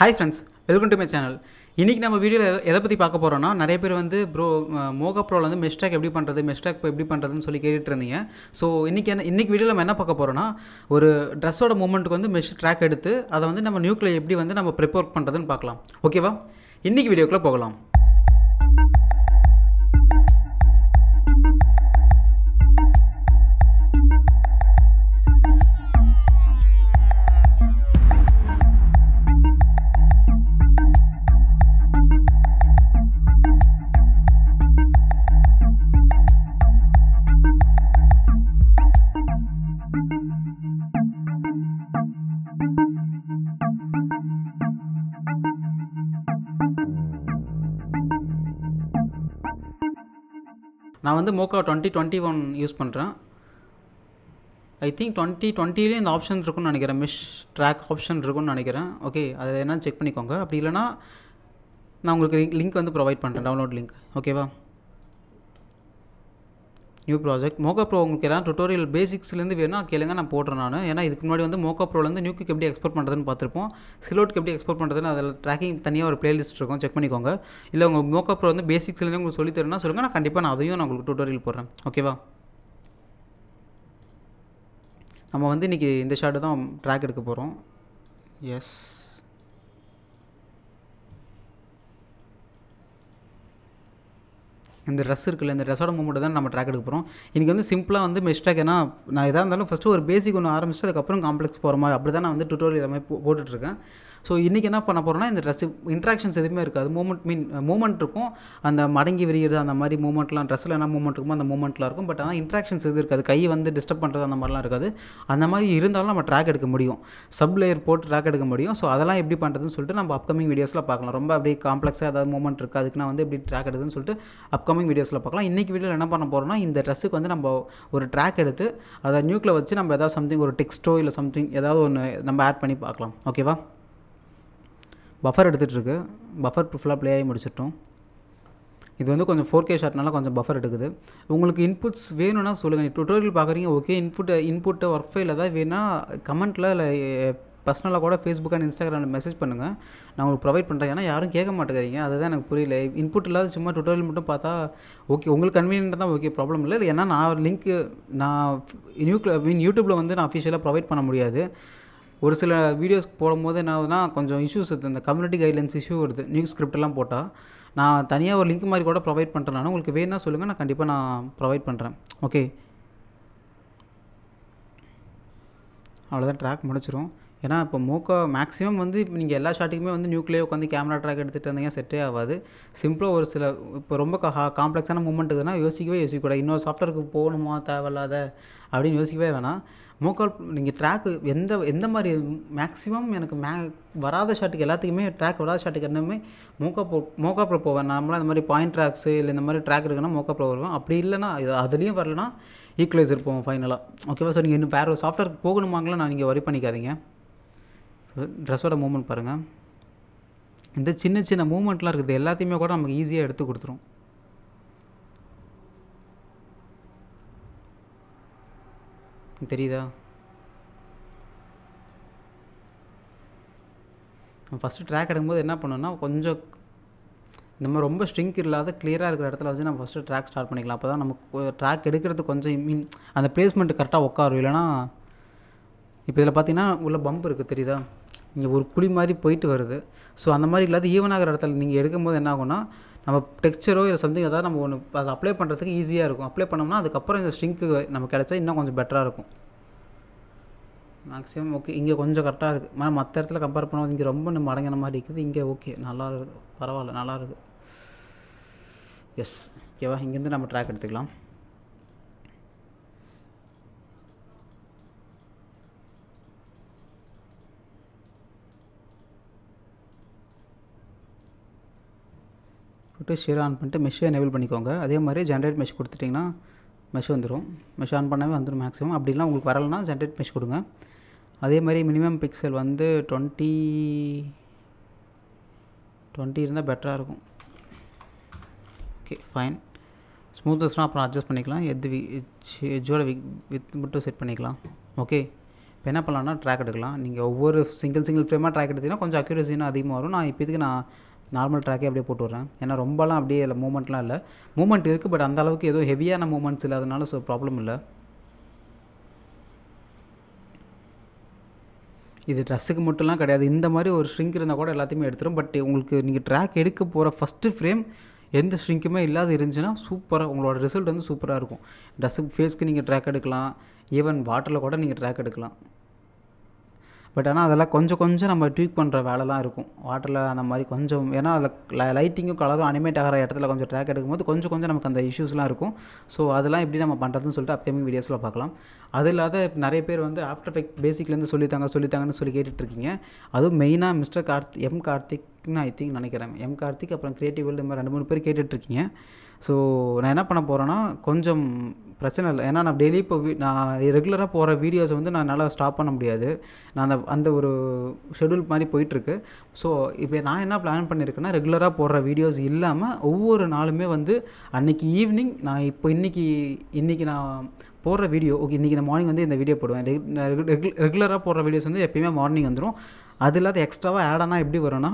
hi friends welcome to my channel இன்றைக்கி நம்ம வீடியோவில் எதை பற்றி பார்க்க போகிறோன்னா நிறைய பேர் வந்து ப்ரோ மோகா ப்ரோவில் வந்து மெஸ்டேக் எப்படி பண்ணுறது மெஸ்டேக் எப்படி பண்ணுறதுன்னு சொல்லி கேட்டுட்டு இருந்தீங்க ஸோ இன்றைக்கி என்ன இன்றைக்கி வீடியோவில் நம்ம என்ன பார்க்க போகிறோன்னா ஒரு ட்ரெஸ்ஸோட மூமெண்ட்டுக்கு வந்து மெஷ் ட்ராக் எடுத்து அதை வந்து நம்ம நியூக்ளியர் எப்படி வந்து நம்ம ப்ரிப்பேர் பண்ணுறதுன்னு பார்க்கலாம் ஓகேவா இன்றைக்கி வீடியோக்குள்ளே போகலாம் நான் வந்து Mocha twenty twenty one use பண்ணுறேன் ஐ திங்க் டுவெண்ட்டி டுவெண்ட்டிலே இந்த ஆப்ஷன் இருக்குன்னு நினைக்கிறேன் மிஷ் ட்ராக் ஆப்ஷன் இருக்குன்னு நினைக்கிறேன் ஓகே அதை என்னன்னு செக் பண்ணிக்கோங்க அப்படி இல்லைனா நான் உங்களுக்கு லிங்க் வந்து ப்ரொவைட் பண்ணுறேன் டவுன்லோட் லிங்க் ஓகேவா நியூ ப்ராஜெக்ட் மோகா ப்ரோ உங்களுக்கு எல்லாம் டுட்டோரியல் பேசிக்ஸ்லேருந்து வேணும் கேளுங்க நான் போடுறேன் நான் ஏன்னா இதுக்கு முன்னாடி வந்து மோகா ப்ரோலேருந்து நியூக்கு எப்படி எக்ஸ்போர்ட் பண்ணுறதுன்னு பார்த்துருப்போம் சிலோட்க்கு எப்படி எக்ஸ்போர்ட் பண்ணுறதுன்னு அதில் ட்ராக்கிங் தனியாக ஒரு பிளேலிஸ்ட் இருக்கும் செக் பண்ணிக்கோங்க இல்லை உங்கள் மோகா ப்ரோ வந்து பேசிக்ஸ்லேருந்து உங்களுக்கு சொல்லி தரேன்னா சொல்லுங்கள் நான் கண்டிப்பாக நான் அதையும் நான் உங்களுக்கு டுட்டோரியல் போடுறேன் ஓகேவா நம்ம வந்து இன்றைக்கி இந்த ஷார்ட்டு தான் ட்ராக் எடுக்க போகிறோம் எஸ் இந்த ட்ரெஸ் இருக்குல்ல இந்த ட்ரெஸ்ஸோட மூமெண்ட் தான் நம்ம ட்ராக் எடுக்க போகிறோம் இன்றைக்கி வந்து சிம்பிளாக வந்து மிஸ்டேக் ஏன்னா நான் எதாக இருந்தாலும் ஃபஸ்ட்டு ஒரு பேசிக் ஒன்று ஆரம்பிச்சுட்டு அதுக்கப்புறம் காம்ப்ளெக்ஸ் போகிற மாதிரி அப்படி தான் நான் வந்து டுட்டோரியல் எல்லாமே போட்டுட்ருக்கேன் ஸோ இன்றைக்கி என்ன பண்ண போகிறோம்னா இந்த ட்ரெஸ் இன்ட்ராக்ஷன்ஸ் எதுவுமே இருக்காது மூமெண்ட் மீன் மூமெண்ட் இருக்கும் அந்த மடங்கி விரிகிறது அந்த மாதிரி மூமெண்ட்லாம் ட்ரெஸ்ஸில் என்ன மூமெண்ட் இருக்குமோ அந்த மூமெண்ட்லாம் இருக்கும் பட் ஆனால் இன்ட்ராக்ஷன்ஸ் எது இருக்காது கை வந்து டிஸ்டர்ப் பண்ணுறது அந்த மாதிரிலாம் இருக்காது அந்த மாதிரி இருந்தாலும் நம்ம ட்ராக் எடுக்க முடியும் சப் லேயர் போட்டு ட்ராக் எடுக்க முடியும் ஸோ அதெல்லாம் எப்படி பண்ணுறதுன்னு சொல்லிட்டு நம்ம அப்கமிங் வீடியோஸில் பார்க்கலாம் ரொம்ப அப்படியே காம்ப்ளெக்ஸாக ஏதாவது மூமெண்ட் இருக்குது அதுக்கு நான் வந்து எப்படி ட்ராக் எடுக்குதுன்னு சொல்லிட்டு அப்கமிங் வீடியோஸில் பார்க்கலாம் இன்றைக்கி வீடியோவில் என்ன பண்ண போகிறோம்னா இந்த ட்ரெஸ்ஸுக்கு வந்து நம்ம ஒரு ட்ராக் எடுத்து அதை நியூக்கில் வச்சு நம்ம ஏதாவது சம்திங் ஒரு டெக்ஸ்ட்டோ இல்லை சம்திங் ஏதாவது ஒன்று நம்ம ஆட் பண்ணி பார்க்கலாம் ஓகேவா பஃபர் எடுத்துகிட்ருக்கு பஃபர் ஃபுல்லாக ப்ளே ஆகி முடிச்சிட்டோம் இது வந்து கொஞ்சம் ஃபோர் கே ஷாட்னால கொஞ்சம் பஃபர் எடுக்குது உங்களுக்கு இன்புட்ஸ் வேணும்னா சொல்லுங்கள் நீங்கள் டுட்டோரியல் பார்க்குறீங்க ஓகே இன்புட் இன்புட்டை ஒர்க் ஃபைல் ஏதாவது வேணால் கமெண்ட்டில் இல்லை பர்சனலாக கூட ஃபேஸ்புக் அண்ட் இன்ஸ்டாகிராமில் மெசேஜ் பண்ணுங்கள் நான் உங்களுக்கு ப்ரொவைட் பண்ணுறேன் ஏன்னா யாரும் கேட்க மாட்டேங்கிறீங்க அதுதான் எனக்கு புரியல இன்புட் இல்லாத சும்மா டுட்டோரியல் மட்டும் பார்த்தா ஓகே உங்களுக்கு கன்வீனியன்ட் தான் ஓகே ப்ராப்ளம் இல்லை ஏன்னா நான் லிங்க் நான் நியூ மீன் யூடியூப்பில் வந்து நான் அஃபிஷியலாக ப்ரொவைட் பண்ண முடியாது ஒரு சில வீடியோஸ் போடும்போது என்ன ஆகுதுன்னா கொஞ்சம் இஷ்யூஸ் இருக்குது இந்த கம்யூனிட்டி கைட்லைன்ஸ் இஷ்யூ வருது நியூஸ் ஸ்கிரிப்டெல்லாம் போட்டால் நான் தனியாக ஒரு லிங்க் மாதிரி கூட ப்ரொவைட் பண்ணுறேன் நான் உங்களுக்கு வேணால் சொல்லுங்கள் நான் கண்டிப்பாக நான் ப்ரொவைட் பண்ணுறேன் ஓகே அவ்வளோதான் ட்ராக் முடிச்சிடும் ஏன்னா இப்போ மோக்கா மேக்ஸிமம் வந்து இப்போ நீங்கள் எல்லா ஷாட்டுக்குமே வந்து நியூக்ளியோ உட்காந்து கேமரா ட்ராக் எடுத்துகிட்டு இருந்தீங்க செட்டே ஆகாது சிம்பிளாக ஒரு சில இப்போ ரொம்ப காம்ப்ளெக்ஸான மூமெண்ட் இருக்குதுன்னா யோசிக்கவே யோசிக்கக்கூடாது இன்னொரு சாஃப்ட்வேருக்கு போகணுமா தேவையில்லாத அப்படின்னு யோசிக்கவே வேணாம் மோக்கால் நீங்கள் ட்ராக்கு எந்த எந்த மாதிரி மேக்ஸிமம் எனக்கு மே வராத ஷாட்டுக்கு எல்லாத்துக்குமே ட்ராக் வராத ஷாட்டுக்கு என்னமே மோக்கா போ மோக்கா ப்ரோ போவேன் நார்மலாக இந்த மாதிரி பாயிண்ட் ட்ராக்ஸு இல்லை இந்த மாதிரி ட்ராக் இருக்குன்னா மோக்கா ப்ரோ வருவேன் அப்படி இல்லைனா அதுலேயும் வரலனா ஈக்குவலைஸ் இருப்போம் ஃபைனலாக ஓகேவா ஸோ நீங்கள் இன்னும் வேறு ஒரு போகணுமாங்களா நான் நீங்கள் வரி பண்ணிக்காதீங்க ட்ரெஸ்ஸோட மூமெண்ட் பாருங்கள் இந்த சின்ன சின்ன மூமெண்ட்லாம் இருக்குது எல்லாத்தையுமே கூட நமக்கு ஈஸியாக எடுத்து கொடுத்துரும் தெரியுதா ஃபஸ்ட்டு ட்ராக் எடுக்கும்போது என்ன பண்ணுன்னா கொஞ்சம் இந்த மாதிரி ரொம்ப ஸ்ட்ரிங்க் இல்லாத கிளியராக இருக்கிற இடத்துல வச்சு நம்ம ஃபஸ்ட்டு ட்ராக் ஸ்டார்ட் பண்ணிக்கலாம் அப்போ தான் நமக்கு ட்ராக் எடுக்கிறது கொஞ்சம் மீன் அந்த பிளேஸ்மெண்ட் கரெக்டாக உட்காரும் இல்லைனா இப்போ இதில் பார்த்தீங்கன்னா உள்ள பம்ப் இருக்குது தெரியுதா இங்கே ஒரு குழி மாதிரி போயிட்டு வருது ஸோ அந்த மாதிரி இல்லாத ஈவனாகிற இடத்துல நீங்கள் எடுக்கும்போது என்ன ஆகும்னா நம்ம டெக்ஸ்டரோ இல்லை சம்திங் ஏதாவது நம்ம ஒன்று அதை அப்ளை பண்ணுறதுக்கு ஈஸியாக இருக்கும் அப்ளை பண்ணோம்னா அதுக்கப்புறம் இந்த ஸ்ட்ரிங்க்கு நம்ம கிடச்சா இன்னும் கொஞ்சம் பெட்டராக இருக்கும் மேக்ஸிமம் ஓகே இங்கே கொஞ்சம் கரெக்டாக இருக்குது மேம் மற்ற இடத்துல கம்பேர் பண்ணுவோம் இங்கே ரொம்ப நம்ம மாதிரி இருக்குது இங்கே ஓகே நல்லா இருக்குது பரவாயில்ல நல்லா இருக்குது எஸ் ஓகேவா இங்கேருந்து நம்ம ட்ராக் எடுத்துக்கலாம் போட்டு ஷேர் ஆன் பண்ணிட்டு மெஷ் எனேபிள் பண்ணிக்கோங்க அதே மாதிரி ஜென்ரேட் மெஷ் கொடுத்துட்டிங்கன்னா மெஷ் வந்துடும் மெஷ் ஆன் பண்ணவே வந்துடும் மேக்ஸிமம் அப்படிலாம் உங்களுக்கு வரலன்னா ஜென்ரேட் மெஷ் கொடுங்க அதே மாதிரி மினிமம் பிக்சல் வந்து டுவெண்ட்டி டுவெண்ட்டி இருந்தால் பெட்டராக இருக்கும் ஓகே ஃபைன் ஸ்மூத்தஸ்னால் அப்புறம் அட்ஜஸ்ட் பண்ணிக்கலாம் எது எஜ்ஜோட விக் வித் மட்டும் செட் பண்ணிக்கலாம் ஓகே இப்போ என்ன பண்ணலான்னா ட்ராக் எடுக்கலாம் நீங்கள் ஒவ்வொரு சிங்கிள் சிங்கிள் ஃப்ரேமாக ட்ராக் எடுத்தீங்கன்னா கொஞ்சம் அக்யூரஸினா அதிகமாக வரும் நான் இப்போதுக்கு நான் நார்மல் ட்ராக்கே அப்படியே போட்டு விட்றேன் ஏன்னா ரொம்பலாம் அப்படியே இல்லை மூமெண்ட்லாம் இல்லை மூமெண்ட் இருக்குது பட் அந்தளவுக்கு எதுவும் ஹெவியான மூமெண்ட்ஸ் இல்லை அதனால ஸோ ப்ராப்ளம் இல்லை இது ட்ரெஸ்ஸுக்கு மட்டும்லாம் கிடையாது இந்த மாதிரி ஒரு ஸ்ட்ரிங்க் இருந்தால் கூட எல்லாத்தையுமே எடுத்துரும் பட் உங்களுக்கு நீங்கள் ட்ராக் எடுக்க போகிற ஃபஸ்ட்டு ஃப்ரேம் எந்த ஸ்ட்ரிங்க்குமே இல்லாத இருந்துச்சுன்னா சூப்பராக உங்களோட ரிசல்ட் வந்து சூப்பராக இருக்கும் ட்ரெஸ்ஸுக்கு ஃபேஸ்க்கு நீங்கள் ட்ராக் எடுக்கலாம் ஈவன் வாட்டரில் கூட நீங்கள் ட்ராக் எடுக்கலாம் பட் ஆனால் அதெல்லாம் கொஞ்சம் கொஞ்சம் நம்ம ட்வீக் பண்ணுற வேலைலாம் இருக்கும் வாட்டரில் அந்த மாதிரி கொஞ்சம் ஏன்னா அதில் லைட்டிங்கும் கலரும் அனிமேட் ஆகிற இடத்துல கொஞ்சம் ட்ராக் எடுக்கும்போது கொஞ்சம் கொஞ்சம் நமக்கு அந்த இஷ்யூஸ்லாம் இருக்கும் ஸோ அதெல்லாம் எப்படி நம்ம பண்ணுறதுன்னு சொல்லிட்டு அப்கமிங் வீடியோஸில் பார்க்கலாம் அது இல்லாத நிறைய பேர் வந்து ஆஃப்டர் எஃபெக்ட் பேசிக்லேருந்து சொல்லித்தாங்க சொல்லித்தாங்கன்னு சொல்லி கேட்டுட்ருக்கீங்க அதுவும் மெயினாக மிஸ்டர் கார்த்திக் எம் கார்த்திக்னு ஐ திங்க் நினைக்கிறேன் எம் கார்த்திக் அப்புறம் கிரியேட்டிவ் வேர்ல்டு இந்த மாதிரி ரெண்டு மூணு பேர் கேட்டுட்ருக்கீங்க ஸோ நான் என்ன பண்ண போகிறேன்னா கொஞ்சம் பிரச்சனை இல்லை ஏன்னா நான் டெய்லி இப்போ வீ நான் ரெகுலராக போகிற வீடியோஸை வந்து நான் என்னால் ஸ்டாப் பண்ண முடியாது நான் அந்த அந்த ஒரு ஷெடியூல் மாதிரி போயிட்டுருக்கு ஸோ இப்போ நான் என்ன பிளான் பண்ணியிருக்கேன்னா ரெகுலராக போடுற வீடியோஸ் இல்லாமல் ஒவ்வொரு நாளுமே வந்து அன்றைக்கி ஈவினிங் நான் இப்போ இன்றைக்கி இன்றைக்கி நான் போடுற வீடியோ ஓகே இன்றைக்கி நான் மார்னிங் வந்து இந்த வீடியோ போடுவேன் ரெகுலராக போடுற வீடியோஸ் வந்து எப்பயுமே மார்னிங் வந்துடும் அது இல்லாத எக்ஸ்ட்ராவாக ஆட் ஆனால் எப்படி வரும்னா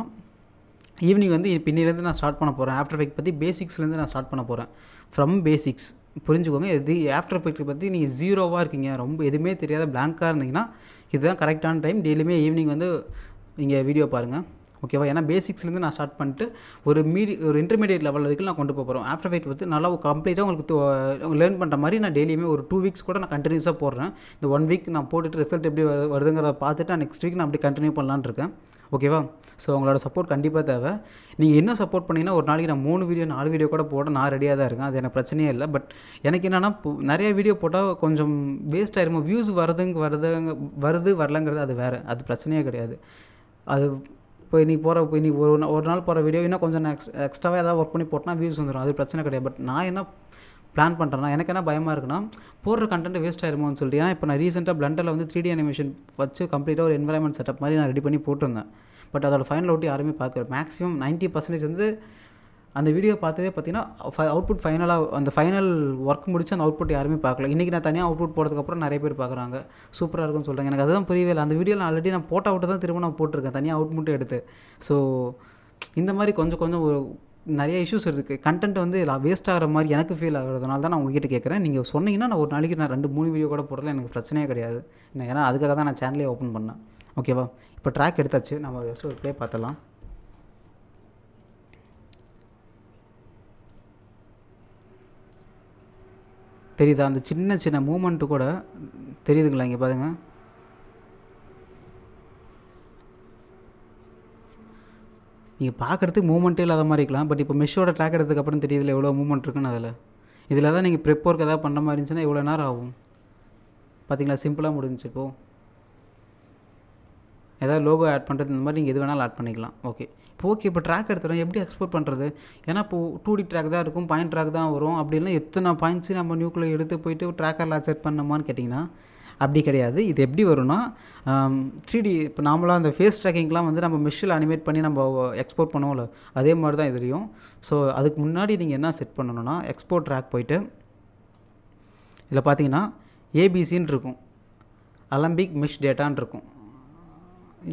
ஈவினிங் வந்து பின்னிலேருந்து நான் ஸ்டார்ட் பண்ண போகிறேன் ஆஃப்டர் எஃபெக்ட் பற்றி பேசிக்ஸ்லேருந்து நான் ஸ்டார்ட் பண்ண போகிறேன் ஃப்ரம் பேசிக்ஸ் புரிஞ்சுக்கோங்க இது ஆஃப்டர் எஃபெக்ட் பற்றி நீங்கள் ஜீரோவாக இருக்கீங்க ரொம்ப எதுவுமே தெரியாத பிளாங்காக இருந்தீங்கன்னா இதுதான் கரெக்டான டைம் டெய்லியுமே ஈவினிங் வந்து நீங்கள் வீடியோ பாருங்கள் ஓகேவா ஏன்னா பேசிக்ஸ்லேருந்து நான் ஸ்டார்ட் பண்ணிட்டு ஒரு மீடி ஒரு இன்டர்மீடியட் லெவல் வரைக்கும் நான் கொண்டு போகிறோம் ஆஃப்டர் ஃபைட் வந்து நல்லா கம்ப்ளீட்டாக உங்களுக்கு லேர்ன் பண்ணுற மாதிரி நான் டெய்லியுமே ஒரு டூ வீக்ஸ் கூட நான் கண்டினியூஸாக போடுறேன் இந்த ஒன் வீக் நான் போட்டுட்டு ரிசல்ட் எப்படி வருதுங்கிறத பார்த்துட்டு நான் நெக்ஸ்ட் வீக் நான் அப்படி கண்டினியூ பண்ணலான் இருக்கேன் ஓகேவா ஸோ உங்களோட சப்போர்ட் கண்டிப்பாக தேவை நீங்கள் என்ன சப்போர்ட் பண்ணிங்கன்னா ஒரு நாளைக்கு நான் மூணு வீடியோ நாலு வீடியோ கூட போட நான் ரெடியாக தான் இருக்கேன் அது எனக்கு பிரச்சனையே இல்லை பட் எனக்கு என்னென்னா நிறைய வீடியோ போட்டால் கொஞ்சம் வேஸ்ட் ஆயிருமோ வியூஸ் வருதுங்க வருதுங்க வருது வரலங்கிறது அது வேறு அது பிரச்சனையே கிடையாது அது இப்போ இன்றைக்கி போகிற இப்போ இன்றைக்கி ஒரு ஒரு நாள் போகிற வீடியோ இன்னும் கொஞ்சம் நான் எக்ஸ் எக்ஸ்ட்ராவாக ஏதாவது ஒர்க் பண்ணி போட்டோன்னா வியூஸ் வந்துடும் அது பிரச்சனை கிடையாது பட் நான் என்ன பிளான் பண்ணுறேன்னா எனக்கு என்ன பயமாக இருக்குன்னா போடுற கண்டென்ட் வேஸ்ட் ஆயிருமோன்னு சொல்லிட்டு ஏன்னா இப்போ நான் ரீசெண்டாக பிளண்டரில் வந்து த்ரீ டி அனிமேஷன் வச்சு கம்ப்ளீட்டாக ஒரு என்வரன்மெண்ட் செட்டப் மாதிரி நான் ரெடி பண்ணி போட்டிருந்தேன் பட் அதோட ஃபைனல் ஓட்டி யாருமே பார்க்குற மேக்ஸிமம் நைன்ட்டி பர்சன்டேஜ் வந்து அந்த வீடியோ பார்த்ததே பார்த்தீங்கன்னா ஃபை அவுட்புட் ஃபைனலாக அந்த ஃபைனல் ஒர்க் முடிச்சு அந்த அவுட்புட் யாருமே பார்க்கல இன்றைக்கி நான் தனியாக அவுட்புட் போகிறதுக்கப்புறம் நிறைய பேர் பார்க்குறாங்க சூப்பராக இருக்குன்னு சொல்கிறாங்க எனக்கு அதுதான் புரியவே இல்லை அந்த வீடியோவில் நான் ஆல்ரெடி நான் போட்டோ அவுட்டை தான் திரும்ப நான் போட்டிருக்கேன் தனியாக அவுட் எடுத்து ஸோ இந்த மாதிரி கொஞ்சம் கொஞ்சம் ஒரு நிறைய இஷ்யூஸ் இருக்குது கண்டென்ட் வந்து எல்லாம் வேஸ்ட் ஆகிற மாதிரி எனக்கு ஃபீல் ஆகிறதுனால தான் நான் உங்ககிட்ட கேட்குறேன் நீங்கள் சொன்னீங்கன்னா நான் ஒரு நாளைக்கு நான் ரெண்டு மூணு வீடியோ கூட போடுறதுல எனக்கு பிரச்சனையே கிடையாது ஏன்னா அதுக்காக தான் நான் சேனலே ஓப்பன் பண்ணேன் ஓகேவா இப்போ ட்ராக் எடுத்தாச்சு நம்ம ப்ளே பார்த்தலாம் தெரியுதா அந்த சின்ன சின்ன மூமெண்ட்டு கூட தெரியுதுங்களா இங்கே பாருங்கள் நீங்கள் பார்க்குறதுக்கு மூமெண்ட்டே இல்லாத மாதிரி இருக்கலாம் பட் இப்போ மெஷோட ட்ராக் எடுத்ததுக்கப்புறம் தெரியுதுல எவ்வளோ மூமெண்ட் இருக்குன்னு அதில் இதில் தான் நீங்கள் ப்ரிப் ஒர்க் எதாவது பண்ண மாதிரி இருந்துச்சுன்னா எவ்வளோ நேரம் ஆகும் பார்த்தீங்களா சிம்பிளாக முடிஞ்சு இப்போது ஏதாவது லோகோ ஆட் பண்ணுறது இந்த மாதிரி நீங்கள் எது வேணாலும் ஆட் பண்ணிக்கலாம் ஓகே இப்போ ஓகே இப்போ ட்ராக் எடுத்துகிறோம் எப்படி எக்ஸ்போர்ட் பண்ணுறது ஏன்னா இப்போ டூ டி ட்ராக் தான் இருக்கும் பாயிண்ட் ட்ராக் தான் வரும் அப்படின்னா எத்தனை பாயிண்ட்ஸு நம்ம நியூக்குள்ளே எடுத்து போயிட்டு ட்ராக்கரில் செட் பண்ணோமான்னு கேட்டிங்கன்னா அப்படி கிடையாது இது எப்படி வரும்னா த்ரீ டி இப்போ நாமளாக அந்த ஃபேஸ் ட்ராக்கிங்லாம் வந்து நம்ம மிஷில் அனிமேட் பண்ணி நம்ம எக்ஸ்போர்ட் பண்ணுவோம்ல அதே மாதிரி தான் இதுலையும் ஸோ அதுக்கு முன்னாடி நீங்கள் என்ன செட் பண்ணணும்னா எக்ஸ்போர்ட் ட்ராக் போயிட்டு இதில் பார்த்தீங்கன்னா ஏபிசின்னு இருக்கும் அலம்பிக் மிஷ் டேட்டான் இருக்கும்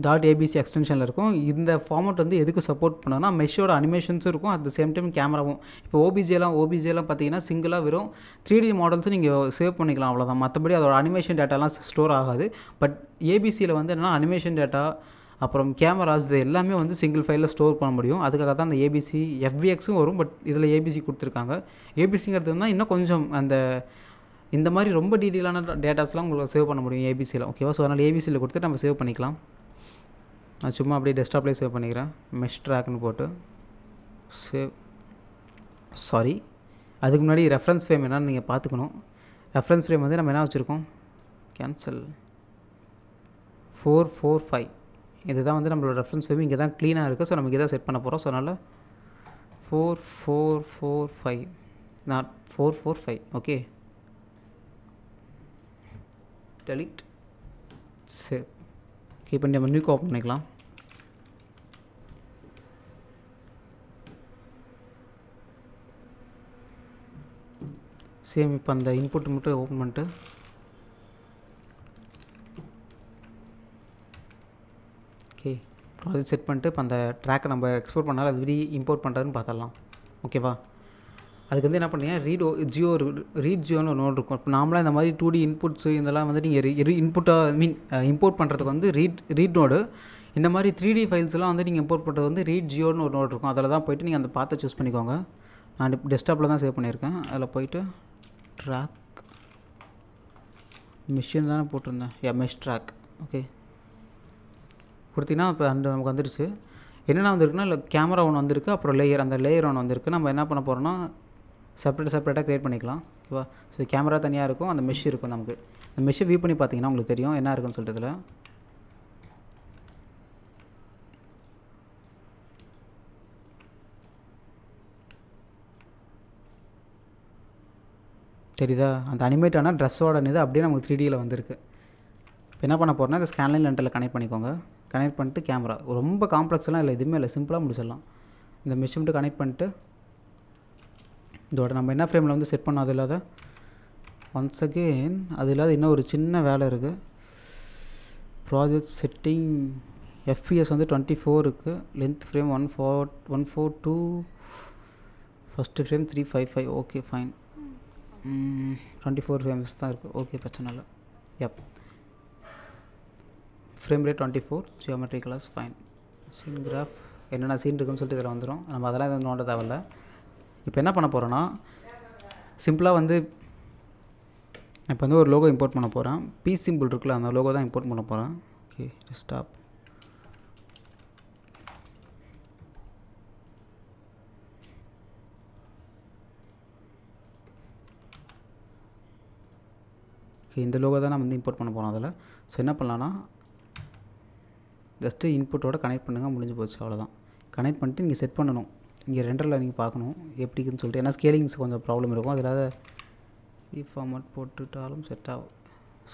டாட் ஏபிசி எக்ஸ்டென்ஷனில் இருக்கும் இந்த ஃபார்மட் வந்து எதுக்கு சப்போர்ட் பண்ணோன்னா மெஷோட அனிமேஷன்ஸும் இருக்கும் அட் த சேம் டைம் கேமராவும் இப்போ ஓபிஜியெல்லாம் ஓபிஜியெல்லாம் பார்த்தீங்கன்னா சிங்கிளாக வெறும் த்ரீ டி மாடல்ஸும் நீங்கள் சேவ் பண்ணிக்கலாம் அவ்வளோதான் மற்றபடி அதோட அனிமேஷன் டேட்டாலாம் ஸ்டோர் ஆகாது பட் ஏபிசியில் வந்து என்னென்னா அனிமேஷன் டேட்டா அப்புறம் கேமராஸ் இது எல்லாமே வந்து சிங்கிள் ஃபைலில் ஸ்டோர் பண்ண முடியும் அதுக்காக தான் அந்த ஏபிசி எஃப்விஎக்ஸும் வரும் பட் இதில் ஏபிசி கொடுத்துருக்காங்க ஏபிசிங்கிறது வந்து இன்னும் கொஞ்சம் அந்த இந்த மாதிரி ரொம்ப டீட்டெயிலான டேட்டாஸ்லாம் உங்களுக்கு சேவ் பண்ண முடியும் ஏபிசியில் ஓகேவா ஸோ அதனால் ஏபிசியில் கொடுத்து நம்ம சேவ் பண்ணிக்கலாம் நான் சும்மா அப்படியே டெஸ்க்டாப்லேயே சேவ் பண்ணிக்கிறேன் மெஷ் ட்ராக்னு போட்டு சேவ் சாரி அதுக்கு முன்னாடி ரெஃபரன்ஸ் ஃப்ரேம் என்னன்னு நீங்கள் பார்த்துக்கணும் ரெஃபரன்ஸ் ஃப்ரேம் வந்து நம்ம என்ன வச்சுருக்கோம் கேன்சல் ஃபோர் ஃபோர் ஃபைவ் இதுதான் வந்து நம்மளோட ரெஃபரன்ஸ் ஃப்ரேம் இங்கே தான் க்ளீனாக இருக்குது ஸோ நம்ம இங்கே செட் பண்ண போகிறோம் ஸோ அதனால் four four four five not four four five okay delete okay இப்போ நம்ம நியூ கோப்பன் பண்ணிக்கலாம் சேம் இப்போ அந்த இன்புட் மட்டும் ஓப்பன் பண்ணிட்டு ஓகே அப்புறம் செட் பண்ணிட்டு இப்போ அந்த ட்ராக்கை நம்ம எக்ஸ்போர்ட் பண்ணாலும் அது வெளியே இம்போர்ட் பண்ணுறதுன்னு பார்த்துடலாம் ஓகேவா அதுக்கு வந்து என்ன பண்ணுறீங்க ரீட் ஜியோ ரீட் ஜியோன்னு ஒரு நோட் இருக்கும் இப்போ நாமளாக இந்த மாதிரி டூ டி இன்புட்ஸு இதெல்லாம் வந்து நீங்கள் இன்புட்டாக மீன் இம்போர்ட் பண்ணுறதுக்கு வந்து ரீட் ரீட் நோடு இந்த மாதிரி த்ரீ டி ஃபைல்ஸ்லாம் வந்து நீங்கள் இம்போர்ட் பண்ணுறது வந்து ரீட் ஜியோன்னு ஒரு நோட் இருக்கும் அதில் தான் போய்ட்டு நீங்கள் அந்த பார்த்து சூஸ் பண்ணிக்கோங்க நான் டெஸ்க்டாப்பில் தான் சேவ் பண்ணியிருக்கேன் அதில் போய்ட்டு ட்ராக் மிஷின் தானே போட்டிருந்தேன் யா மெஷ் ட்ராக் ஓகே கொடுத்தீங்கன்னா இப்போ அந்த நமக்கு வந்துடுச்சு என்னென்ன வந்திருக்குன்னா இல்லை கேமரா ஒன்று வந்திருக்கு அப்புறம் லேயர் அந்த லேயர் ஒன்று வந்திருக்கு நம்ம என்ன பண்ண போகிறோன்னா செப்பரேட் செப்பரேட்டாக க்ரியேட் பண்ணிக்கலாம் ஓகேவா ஸோ கேமரா தனியாக இருக்கும் அந்த மெஷ் இருக்கும் நமக்கு அந்த மெஷ்ஷை வியூ பண்ணி பார்த்தீங்கன்னா உங்களுக்கு தெரியும் என்ன இருக்குன்னு சொல்கிறதுல சரிதா அந்த அனிமேட் ஆனால் ட்ரெஸ்ஸோட இது அப்படியே நமக்கு த்ரீடியில் வந்திருக்கு இப்போ என்ன பண்ண போகிறோம்னா இந்த ஸ்கேன்லைன் லென்ட்டில் கனெக்ட் பண்ணிக்கோங்க கனெக்ட் பண்ணிட்டு கேமரா ரொம்ப காம்ப்ளெக்ஸ்லாம் இல்லை எதுவுமே இல்லை சிம்பிளாக முடிச்சிடலாம் இந்த மிஷின்ட்டு கனெக்ட் பண்ணிட்டு இதோட நம்ம என்ன ஃப்ரேமில் வந்து செட் பண்ணோம் அது இல்லாத ஒன்ஸ் அகெயின் அது இல்லாத இன்னும் ஒரு சின்ன வேலை இருக்குது ப்ராஜெக்ட் செட்டிங் எஃப்பிஎஸ் வந்து டுவெண்ட்டி ஃபோர் இருக்குது length frame one four one four two first frame three five five okay fine twenty four frames தான் இருக்குது ஓகே பிரச்சனை இல்லை F frame rate twenty four geometry class fine scene graph என்னென்ன scene இருக்குன்னு சொல்லிட்டு இதில் வந்துடும் நம்ம அதெல்லாம் எதுவும் நோண்ட தேவை இப்போ என்ன பண்ண போகிறோன்னா சிம்பிளாக வந்து இப்போ வந்து ஒரு லோகோ இம்போர்ட் பண்ண போகிறேன் பி சிம்பிள் இருக்குல்ல அந்த லோகோ தான் இம்போர்ட் பண்ண போகிறேன் ஓகே ஸ்டாப் ஓகே இந்த லோகோ தான் நம்ம வந்து இம்போர்ட் பண்ண போகிறோம் அதில் ஸோ என்ன பண்ணலான்னா ஜஸ்ட்டு இன்புட்டோட கனெக்ட் பண்ணுங்கள் முடிஞ்சு போச்சு அவ்வளோதான் கனெக்ட் பண்ணிட்டு நீங்கள் செட் பண்ணணும் இங்கே ரெண்டரில் நீங்கள் பார்க்கணும் எப்படிக்குன்னு சொல்லிட்டு ஏன்னா ஸ்கேலிங்ஸ் கொஞ்சம் ப்ராப்ளம் இருக்கும் அதில் இ ஃபார்மட் போட்டுட்டாலும் செட் ஆகும்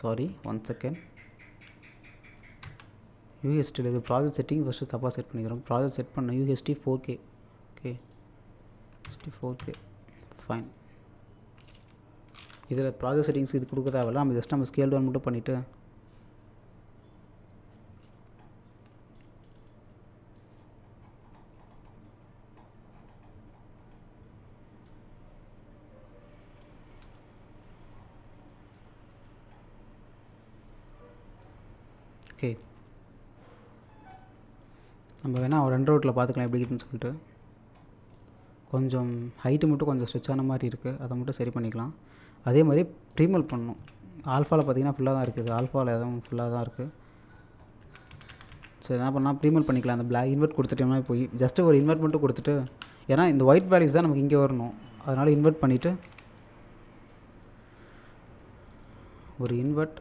சாரி ஒன் செகண்ட் யூஹெச்டியில் இருக்குது ப்ராஜெக்ட் செட்டிங் ஃபஸ்ட்டு தப்பாக செட் பண்ணிக்கிறோம் ப்ராஜெக்ட் செட் பண்ண UHD four K okay four K fine இதில் ப்ராசஸ் செட்டிங்ஸ் இது கொடுக்க தேவையில்ல நம்ம ஜஸ்ட் நம்ம ஸ்கேல் டவுன் மட்டும் பண்ணிவிட்டு ஓகே நம்ம வேணால் ஒரு ரெண்டு ரோட்டில் பார்த்துக்கலாம் எப்படி இருக்குதுன்னு சொல்லிட்டு கொஞ்சம் ஹைட்டு மட்டும் கொஞ்சம் ஸ்ட்ரெச் ஆன மாதிரி இருக்குது அதை மட்டும் சரி பண்ணிக்கலாம் அதே மாதிரி ப்ரீமல் பண்ணணும் ஆல்ஃபாவில் பார்த்தீங்கன்னா ஃபுல்லாக தான் இருக்குது ஆல்ஃபாவில் எதுவும் ஃபுல்லாக தான் இருக்குது ஸோ என்ன பண்ணால் ப்ரீமல் பண்ணிக்கலாம் அந்த பிளாக் இன்வெர்ட் கொடுத்துட்டோம்னா போய் ஜஸ்ட்டு ஒரு இன்வெர்ட் மட்டும் கொடுத்துட்டு ஏன்னா இந்த ஒயிட் வேல்யூஸ் தான் நமக்கு இங்கே வரணும் அதனால் இன்வெர்ட் பண்ணிவிட்டு ஒரு இன்வெர்ட்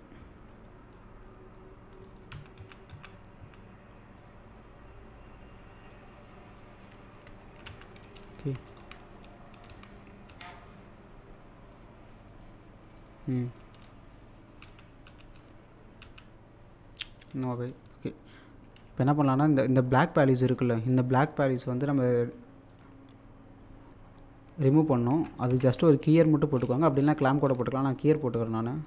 ஓகே ஓகே இப்போ என்ன பண்ணலான்னா இந்த இந்த பிளாக் வேல்யூஸ் இருக்குல்ல இந்த பிளாக் வேல்யூஸ் வந்து நம்ம ரிமூவ் பண்ணோம் அது ஜஸ்ட் ஒரு கியர் மட்டும் போட்டுக்கோங்க அப்படின்னா கிளாம் கூட போட்டுக்கலாம் நான் கியர் போட்டுக்கிறேன் நான்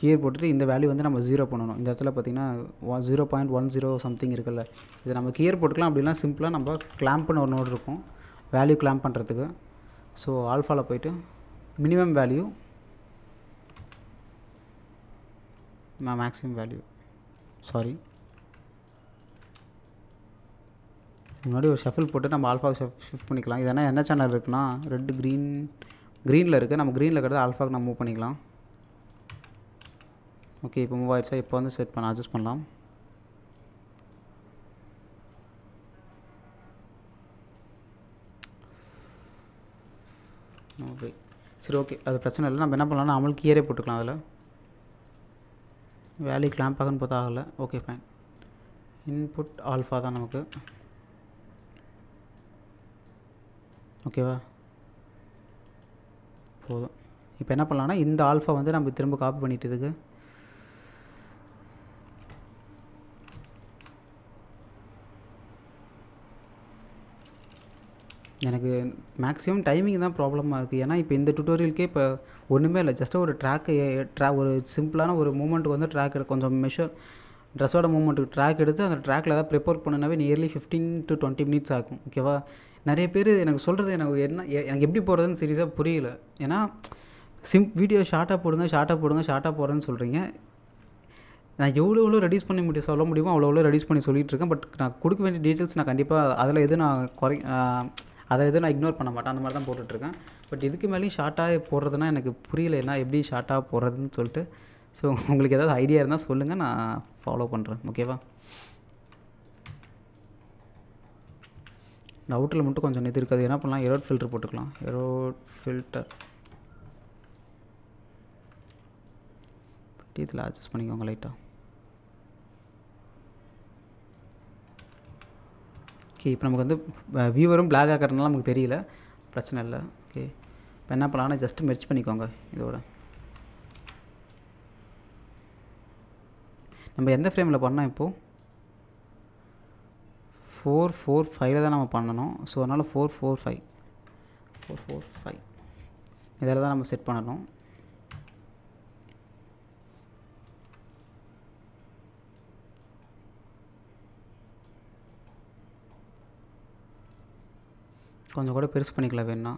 கியர் போட்டுட்டு இந்த வேல்யூ வந்து நம்ம ஜீரோ பண்ணணும் இந்த இடத்துல பார்த்திங்கன்னா zero point one zero something இருக்குல்ல இதை நம்ம கியர் போட்டுக்கலாம் அப்படின்னா சிம்பிளாக நம்ம கிளாம்ப்னு ஒரு நோட் இருக்கும் வேல்யூ கிளாம் பண்ணுறதுக்கு ஸோ ஆல்ஃபாவில் போயிட்டு minimum value my maximum value sorry முன்னாடி ஒரு ஷஃபில் போட்டு நம்ம ஆல்ஃபாக் ஷிஃப்ட் பண்ணிக்கலாம் இதனா என்ன சேனல் இருக்குன்னா ரெட் க்ரீன் க்ரீனில் இருக்குது நம்ம க்ரீனில் இருக்கிறது ஆல்ஃபாக் நம்ம மூவ் பண்ணிக்கலாம் ஓகே இப்போ மூவ் ஆயிடுச்சா இப்போ வந்து செட் பண்ண அட்ஜஸ்ட் பண்ணலாம் ஓகே சரி ஓகே அது பிரச்சனை இல்லை நம்ம என்ன பண்ணலாம்னா நம்மளுக்கு இயரே போட்டுக்கலாம் அதில் வேலி கிளாம்ப் ஆகுன்னு பார்த்தா ஆகலை ஓகே ஃபைன் இன்புட் ஆல்ஃபா தான் நமக்கு ஓகேவா போதும் இப்போ என்ன பண்ணலான்னா இந்த ஆல்ஃபா வந்து நம்ம திரும்ப காப்பி பண்ணிட்டு இதுக்கு எனக்கு மேக்ஸிமம் டைமிங் தான் ப்ராப்ளமாக இருக்குது ஏன்னா இப்போ இந்த டுட்டோரியலுக்கே இப்போ ஒன்றுமே இல்லை ஜஸ்ட்டு ஒரு ட்ராக்கு ட்ரா ஒரு சிம்பிளான ஒரு மூமெண்ட்டுக்கு வந்து ட்ராக் எடு கொஞ்சம் மெஷர் ட்ரெஸ்ஸோட மூமெண்ட்டுக்கு ட்ராக் எடுத்து அந்த ட்ராக்கில் ஏதாவது ப்ரிப்பேர் பண்ணுனாவே nearly fifteen to twenty minutes ஆகும் ஓகேவா நிறைய பேர் எனக்கு சொல்கிறது எனக்கு என்ன எனக்கு எப்படி போகிறதுன்னு சீரியஸாக புரியல ஏன்னா சிம் வீடியோ ஷார்ட்டாக போடுங்க ஷார்ட்டாக போடுங்க ஷார்ட்டாக போடுறேன்னு சொல்கிறீங்க நான் எவ்வளோ எவ்வளோ ரெடியூஸ் பண்ணி முடியும் சொல்ல முடியுமோ அவ்வளோ எவ்வளோ ரெடியூஸ் பண்ணி சொல்லிகிட்டு இருக்கேன் பட் நான் கொடுக்க வேண்டிய டீட்டெயில்ஸ் நான் கண்டிப்பாக அதில் எதுவும் நான் குறை அதை எதுவும் நான் இக்னோர் பண்ண மாட்டேன் அந்த மாதிரி தான் போட்டுட்ருக்கேன் பட் இதுக்கு மேலேயும் ஷார்ட்டாக போடுறதுனா எனக்கு புரியல என்ன எப்படி ஷார்ட்டாக போடுறதுன்னு சொல்லிட்டு ஸோ உங்களுக்கு ஏதாவது ஐடியா இருந்தால் சொல்லுங்கள் நான் ஃபாலோ பண்ணுறேன் ஓகேவா இந்த அவுட்டில் மட்டும் கொஞ்சம் இது இருக்காது என்ன பண்ணலாம் எரோட் ஃபில்டர் போட்டுக்கலாம் எரோட் ஃபில்டர் இதில் அட்ஜஸ்ட் பண்ணிக்கோங்க லைட்டாக ஓகே இப்போ நமக்கு வந்து வியூவரும் பிளாக் ஆகிறதுனால நமக்கு தெரியல பிரச்சனை இல்லை ஓகே இப்போ என்ன பண்ணலான்னா ஜஸ்ட்டு மெர்ச் பண்ணிக்கோங்க இதோட நம்ம எந்த ஃப்ரேமில் பண்ணோம் இப்போது ஃபோர் ஃபோர் ஃபைவ்ல தான் நம்ம பண்ணணும் ஸோ அதனால் four four five four four five இதில் தான் நம்ம செட் பண்ணணும் கொஞ்சம் கூட பெருசு பண்ணிக்கலாம் வேணா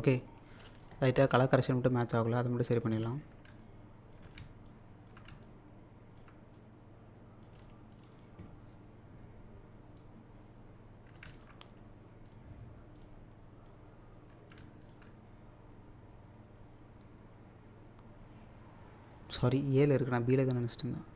ஓகே லைட்டாக கலர் கரெக்ஷன் மட்டும் மேட்ச் ஆகல அதை மட்டும் சரி பண்ணிடலாம் சாரி ஏழு இருக்கு நான் பீலக நினச்சிட்டு இருந்தேன்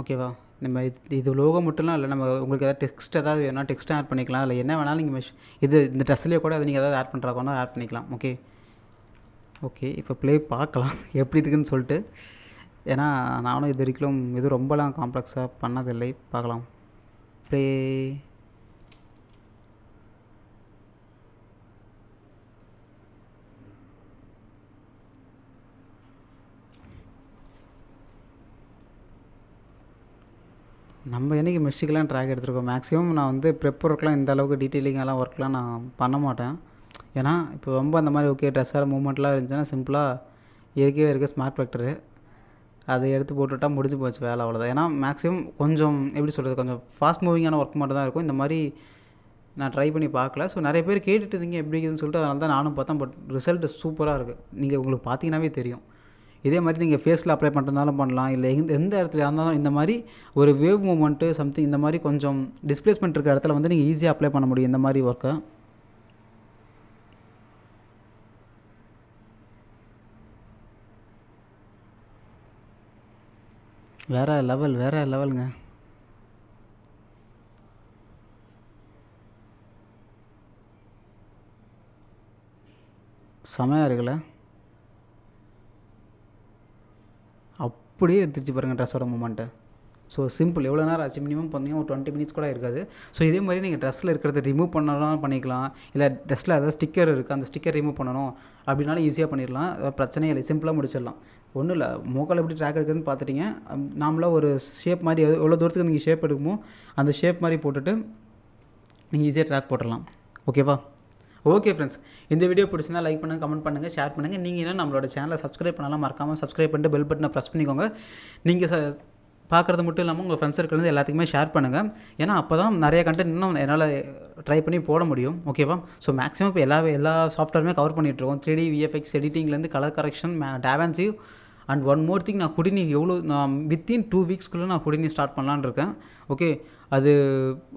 ஓகேவா நம்ம இது இது லோகோ மட்டும்லாம் இல்லை நம்ம உங்களுக்கு எதாவது டெக்ஸ்ட் ஏதாவது வேணால் டெக்ஸ்ட்டும் ஆட் பண்ணிக்கலாம் இல்லை என்ன வேணாலும் நீங்கள் மெஷ் இது இந்த ட்ரெஸ்லேயே கூட அதை நீங்கள் எதாவது ஆட் பண்ணுறாக்கோனா ஆட் பண்ணிக்கலாம் ஓகே ஓகே இப்போ ப்ளே பார்க்கலாம் எப்படி இருக்குன்னு சொல்லிட்டு ஏன்னா நானும் இது வரைக்கும் இது ரொம்பலாம் காம்ப்ளெக்ஸாக பண்ணதில்லை பார்க்கலாம் ப்ளே நம்ம என்றைக்கு மிஸ்டிக்கெலாம் ட்ராக் எடுத்துருக்கோம் மேக்ஸிமம் நான் வந்து ப்ரெப் ஒர்க்லாம் இந்த அளவுக்கு டீட்டெயிலிங்கெல்லாம் ஒர்க்லாம் நான் பண்ண மாட்டேன் ஏன்னா இப்போ ரொம்ப அந்த மாதிரி ஓகே ட்ரெஸ்ஸாக மூமெண்ட்லாம் இருந்துச்சுன்னா சிம்பிளாக இயற்கையாக இருக்க ஸ்மார்ட் ஃபேக்டரு அதை எடுத்து போட்டுவிட்டா முடிஞ்சு போச்சு வேலை அவ்வளோதான் ஏன்னா மேக்ஸிமம் கொஞ்சம் எப்படி சொல்கிறது கொஞ்சம் ஃபாஸ்ட் மூவிங்கான ஒர்க் மட்டும் தான் இருக்கும் இந்த மாதிரி நான் ட்ரை பண்ணி பார்க்கல ஸோ நிறைய பேர் கேட்டுட்டு இருந்தீங்க எப்படி இருக்குதுன்னு சொல்லிட்டு அதனால தான் நானும் பார்த்தேன் பட் ரிசல்ட் சூப்பராக இருக்குது நீங்கள் உங்களுக்கு பார்த்தீங்கன்னாவே தெரியும் இதே மாதிரி நீங்கள் ஃபேஸில் அப்ளை பண்ணுறதுனாலும் பண்ணலாம் இல்லை எந்த எந்த இடத்துல இருந்தாலும் இந்த மாதிரி ஒரு வேவ் மூமெண்ட்டு சம்திங் இந்த மாதிரி கொஞ்சம் டிஸ்பிளேஸ்மெண்ட் இருக்கிற இடத்துல வந்து நீங்கள் ஈஸியாக அப்ளை பண்ண முடியும் இந்த மாதிரி ஒர்க்கை வேறு லெவல் வேறு லெவலுங்க செமையாக இருக்கலை அப்படியே எடுத்துருச்சு பாருங்கள் ட்ரெஸ்ஸோட மூமெண்ட்டு ஸோ சிம்பிள் எவ்வளோ நேரம் ஆச்சு மினிமம் பண்ணிங்க ஒரு டுவெண்ட்டி மினிட்ஸ் கூட இருக்காது ஸோ இதே மாதிரி நீங்கள் ட்ரெஸ்ஸில் இருக்கிறத ரிமூவ் பண்ணலாம் பண்ணிக்கலாம் இல்லை ட்ரெஸ்ஸில் ஏதாவது ஸ்டிக்கர் இருக்குது அந்த ஸ்டிக்கர் ரிமூவ் பண்ணணும் அப்படின்னாலும் ஈஸியாக பண்ணிடலாம் பிரச்சனை இல்லை சிம்பிளாக முடிச்சிடலாம் ஒன்றும் இல்லை மோக்கால் எப்படி ட்ராக் எடுக்குதுன்னு பார்த்துட்டிங்க நாமளாக ஒரு ஷேப் மாதிரி எவ்வளோ தூரத்துக்கு நீங்கள் ஷேப் எடுக்குமோ அந்த ஷேப் மாதிரி போட்டுட்டு நீங்கள் ஈஸியாக ட்ராக் போட்டுடலாம் ஓகேவா ஓகே ஃப்ரெண்ட்ஸ் இந்த வீடியோ பிடிச்சிருந்தா லைக் பண்ணுங்கள் கமெண்ட் பண்ணுங்கள் ஷேர் பண்ணுங்கள் நீங்கள் என்ன நம்மளோட சேனலை சப்ஸ்கிரைப் பண்ணலாம் மறக்காமல் சப்ஸ்கிரைப் பண்ணிட்டு பெல் பட்டனை ப்ரெஸ் பண்ணிக்கோங்க நீங்கள் ச பார்க்குறது மட்டும் இல்லாமல் உங்கள் ஃப்ரெண்ட்ஸ் சர்க்கிள்லேருந்து எல்லாத்துக்குமே ஷேர் பண்ணுங்கள் ஏன்னா அப்போ தான் நிறைய கண்டென்ட் இன்னும் என்னால் ட்ரை பண்ணி போட முடியும் ஓகேவா ஸோ மேக்ஸிமம் இப்போ எல்லா எல்லா சாஃப்ட்வேருமே கவர் பண்ணிகிட்ருக்கோம் த்ரீ டி விஎஃப்எக்ஸ் எடிட்டிங்லேருந்து colour correction DaVinci and one more thing நான் குடிநீர் எவ்வளோ நான் வித்தின் டூ வீக்ஸ்க்குள்ளே நான் குடிநீர் ஸ்டார்ட் பண்ணலான் இருக்கேன் ஓகே அது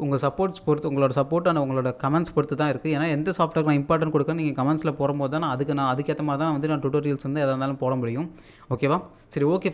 உங்கள் சப்போர்ட்ஸ் பொறுத்து உங்களோட சப்போர்ட்டான உங்களோட கமெண்ட்ஸ் பொறுத்து தான் இருக்குது ஏன்னா எந்த சாஃப்ட்வேர் நான் இம்பார்ட்டன்ட் கொடுக்க நீங்கள் கமெண்ட்ஸில் போடும்போது தான் நான் அதுக்கு நான் அதுக்கேற்ற மாதிரி தான் வந்து நான் டுட்டோரியல்ஸ் வந்து எதாக இருந்தாலும் போட முடியும் ஓகேவா சரி ஓகே